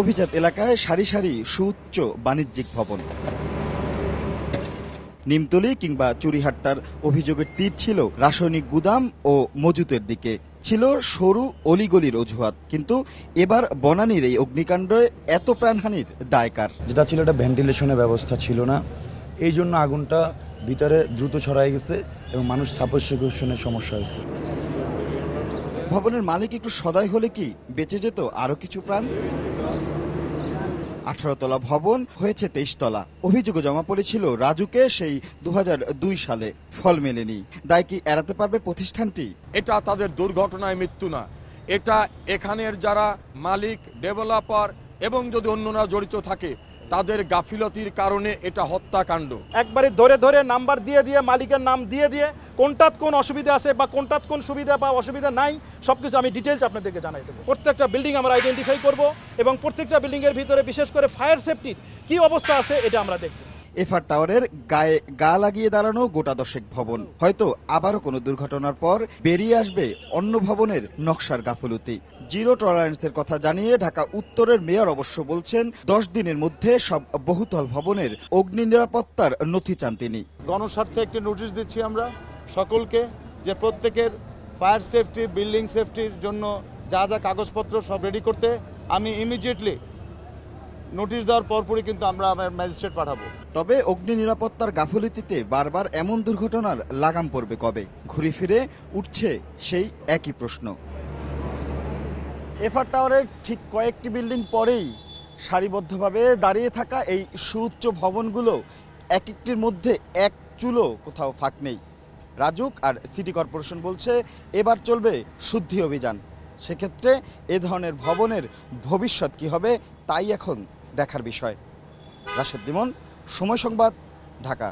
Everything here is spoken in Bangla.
অভিজাত এলাকায় সারি সারি সুউচ্চ বাণিজ্যিক ভবন নিমতলি কিংবা চুরিহাট্টার অভিযোগের তীর ছিল রাসায়নিক গুদাম ও মজুতের দিকে ছিল সরু অলিগলির অজুহাত কিন্তু এবার বনানীর এই অগ্নিকাণ্ডে এত প্রাণহানির দায়কার যেটা ছিল এটা ভেন্টিলেশনের ব্যবস্থা ছিল না এই জন্য আগুনটা ভিতরে দ্রুত ছড়াই গেছে এবং মানুষ সাপোসিকোশনের সমস্যা হয়েছে ভবনের মালিক একটু সদাই হলে কি বেঁচে যেত আরও কিছু প্রাণ আঠারো তলা ভবন হয়েছে তেইশ তলা অভিযোগ জমা পড়েছিল রাজুকে সেই দু সালে ফল মেলেনি দায় কি এড়াতে পারবে প্রতিষ্ঠানটি এটা তাদের দুর্ঘটনায় মৃত্যু না এটা এখানের যারা মালিক ডেভেলপার এবং যদি অন্যরা জড়িত থাকে তাদের গাফিলতির কারণে এটা হত্যাকাণ্ড একবারে ধরে ধরে নাম্বার দিয়ে দিয়ে মালিকের নাম দিয়ে দিয়ে কোনটাত কোন অসুবিধা আছে বা কোনটাত কোন সুবিধা বা অসুবিধা নাই সব কিছু আমি ডিটেলস আপনাদেরকে জানাই দেবো প্রত্যেকটা বিল্ডিং আমরা আইডেন্টিফাই করব এবং প্রত্যেকটা বিল্ডিংয়ের ভিতরে বিশেষ করে ফায়ার সেফটির কী অবস্থা আছে এটা আমরা দেখব এফআর টাওয়ারের গায়ে গা লাগিয়ে দাঁড়ানো গোটা দশেক ভবন হয়তো আবারও কোনো দুর্ঘটনার পর বেরিয়ে আসবে অন্য ভবনের নকশার গাফলতি জিরো টলারেন্সের কথা জানিয়ে ঢাকা উত্তরের মেয়র অবশ্য বলছেন দশ দিনের মধ্যে সব বহুতল ভবনের অগ্নি নিরাপত্তার নথি চান তিনি গণস্বার্থে একটি নোটিশ দিচ্ছি আমরা সকলকে যে প্রত্যেকের ফায়ার সেফটি বিল্ডিং সেফটির জন্য যা যা কাগজপত্র সব রেডি করতে আমি ইমিডিয়েটলি নোটিশ দেওয়ার পরপরই কিন্তু আমরা আমার ম্যাজিস্ট্রেট পাঠাবো তবে অগ্নি নিরাপত্তার গাফলিতিতে বারবার এমন দুর্ঘটনার লাগাম পড়বে কবে ঘুরে ফিরে উঠছে সেই একই প্রশ্ন এফআর টাওয়ারের ঠিক কয়েকটি বিল্ডিং পরেই সারিবদ্ধভাবে দাঁড়িয়ে থাকা এই সুউচ্চ ভবনগুলো এক একটির মধ্যে এক চুলো কোথাও ফাঁক নেই রাজুক আর সিটি কর্পোরেশন বলছে এবার চলবে শুদ্ধি অভিযান সেক্ষেত্রে এ ধরনের ভবনের ভবিষ্যৎ কি হবে তাই এখন দেখার বিষয় রাশেদ দিমন সময় সংবাদ ঢাকা